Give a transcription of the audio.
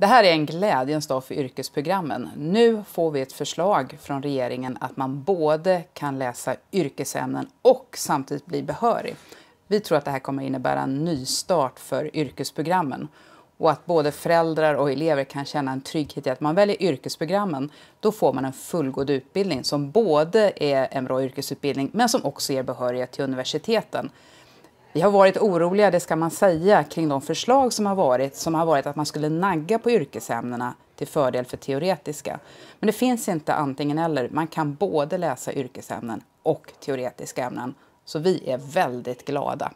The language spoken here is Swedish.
Det här är en glädjens dag för yrkesprogrammen. Nu får vi ett förslag från regeringen att man både kan läsa yrkesämnen och samtidigt bli behörig. Vi tror att det här kommer innebära en nystart för yrkesprogrammen och att både föräldrar och elever kan känna en trygghet i att man väljer yrkesprogrammen. Då får man en fullgod utbildning som både är en bra yrkesutbildning men som också ger behörighet till universiteten. Vi har varit oroliga, det ska man säga, kring de förslag som har varit, som har varit att man skulle nagga på yrkesämnena till fördel för teoretiska. Men det finns inte antingen eller. Man kan både läsa yrkesämnen och teoretiska ämnen. Så vi är väldigt glada.